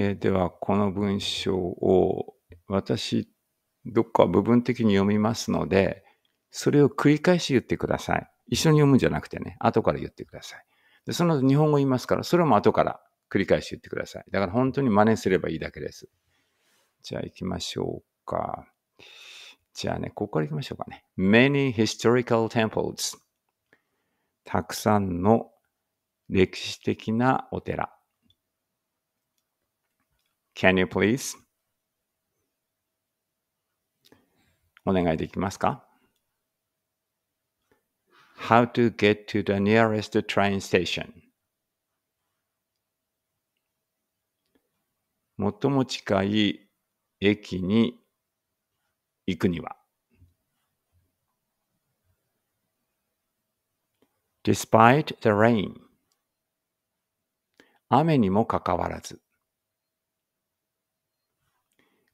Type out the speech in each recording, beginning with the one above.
えー、では、この文章を私、どっか部分的に読みますので、それを繰り返し言ってください。一緒に読むんじゃなくてね、後から言ってください。でその後日本語言いますから、それも後から繰り返し言ってください。だから本当に真似すればいいだけです。じゃあ行きましょうか。じゃあね、ここから行きましょうかね。Many historical temples たくさんの歴史的なお寺。Can you please? お願いできますか ?How to get to the nearest train station? 最も近い駅に行くには。Despite the rain 雨にもかかわらず。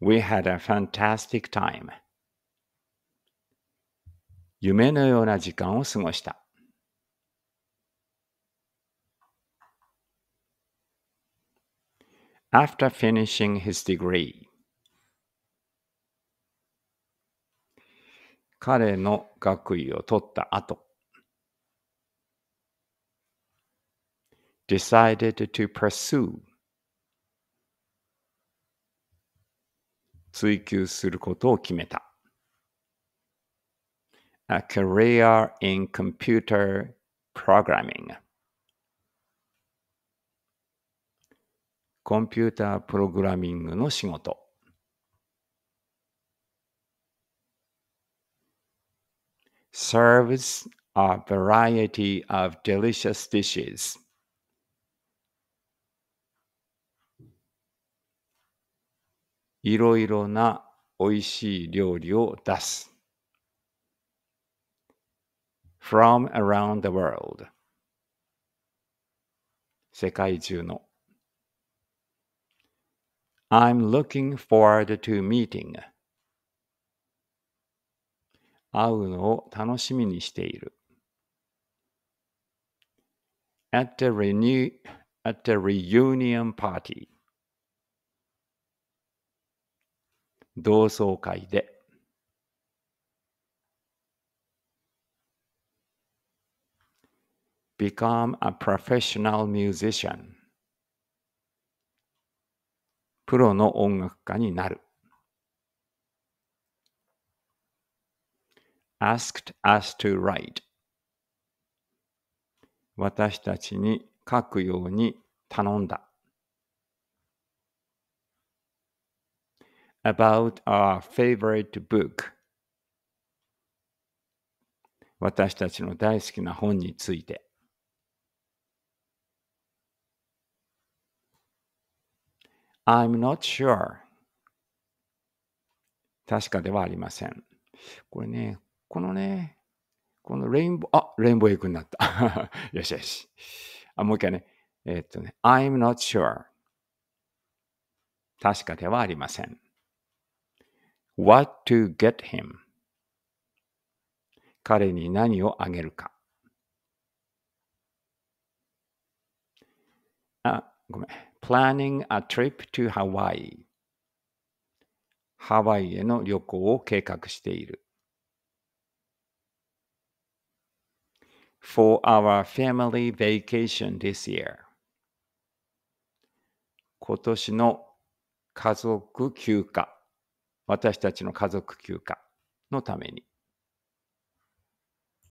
We had a fantastic time. 夢のような時間を過ごした。After finishing his degree, 彼の学位を取った後、decided to pursue 追求することを決めた。A career in computer programming コンピュータープログラミングの仕事。serves a variety of delicious dishes いろいろなおいしい料理を出す。from around the world 世界中の I'm looking forward to meeting 会うのを楽しみにしている at the, renew, at the reunion party 同窓会で「become a professional musician」プロの音楽家になる asked us to write 私たちに書くように頼んだ about our favorite book 私たちの大好きな本について「I'm not sure」確かではありません。これね、このね、このレインボー、あ、レインボーエッグになった。よしよし。あ、もう一回ね。えー、っとね、I'm not sure。確かではありません。what to get him 彼に何をあげるかあごめん planning a trip to Hawaii ハワイへの旅行を計画している for our family vacation this year 今年の家族休暇私たちの家族休暇のために